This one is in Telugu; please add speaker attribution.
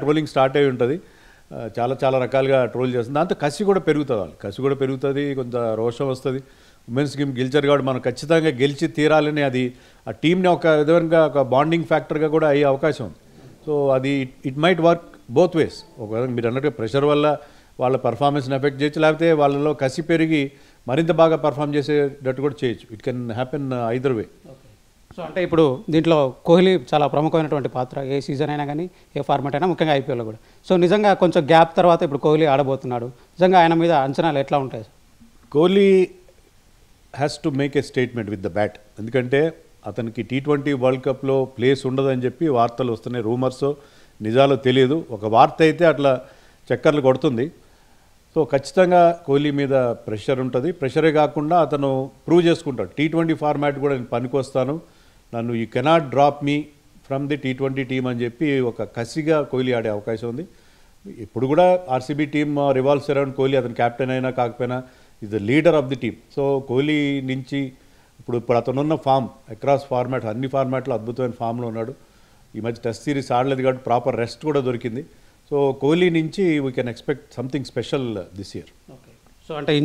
Speaker 1: ట్రోలింగ్ స్టార్ట్ అయి ఉంటుంది చాలా చాలా రకాలుగా ట్రోల్ చేస్తుంది దాంతో కసి కూడా పెరుగుతుంది వాళ్ళు కసి కూడా పెరుగుతుంది కొంత రోషం వస్తుంది ఉమెన్స్ గేమ్ గెలిచారు కాబట్టి మనం ఖచ్చితంగా గెలిచి తీరాలని అది ఆ టీంని ఒక విధంగా ఒక బాండింగ్ ఫ్యాక్టర్గా కూడా అయ్యే అవకాశం ఉంది సో అది it might work both ways ఒక మీరు అన్నట్టుగా ప్రెషర్ వల్ల వాళ్ళ పర్ఫార్మెన్స్ని ఎఫెక్ట్ చేయొచ్చు లేకపోతే వాళ్ళలో కసి పెరిగి మరింత బాగా పర్ఫామ్ చేసేటట్టు కూడా చేయొచ్చు it can happen either way
Speaker 2: so అంటే ఇప్పుడు దీంట్లో కోహ్లీ చాలా ప్రముఖమైనటువంటి పాత్ర ఏ సీజన్ అయినా కానీ ఏ ఫార్మాట్ అయినా ముఖ్యంగా ఐపీఎల్లో కూడా సో నిజంగా కొంచెం గ్యాప్ తర్వాత ఇప్పుడు కోహ్లీ ఆడబోతున్నాడు నిజంగా ఆయన మీద అంచనాలు ఎట్లా ఉంటాయి
Speaker 1: Kohli has to make a statement with the bat ఎందుకంటే అతనికి టీ ట్వంటీ వరల్డ్ కప్లో ప్లేస్ ఉండదని చెప్పి వార్తలు వస్తున్నాయి రూమర్స్ నిజాలు తెలియదు ఒక వార్త అయితే అట్లా చక్కర్లు కొడుతుంది సో ఖచ్చితంగా కోహ్లీ మీద ప్రెషర్ ఉంటుంది ప్రెషరే కాకుండా అతను ప్రూవ్ చేసుకుంటాడు టీ ట్వంటీ ఫార్మాట్ కూడా నేను పనికొస్తాను నన్ను you cannot drop me from the T twenty team అని చెప్పి ఒక కసిగా కోహ్లీ ఆడే అవకాశం ఉంది ఇప్పుడు కూడా RCB team revolves around Kohli అతను కెప్టెన్ అయినా కాకపోయినా is the leader of the team so Kohli నుంచి ఇప్పుడు ఇప్పుడు అతనున్న ఫామ్ అక్రాస్ ఫార్మాట్ అన్ని ఫార్మాట్లో అద్భుతమైన ఫామ్లో ఉన్నాడు ఈ మధ్య టెస్ట్ సిరీస్ ఆడలేదు కాబట్టి ప్రాపర్ రెస్ట్ కూడా దొరికింది సో కోహ్లీ నుంచి we can expect something special this year
Speaker 2: so అంటే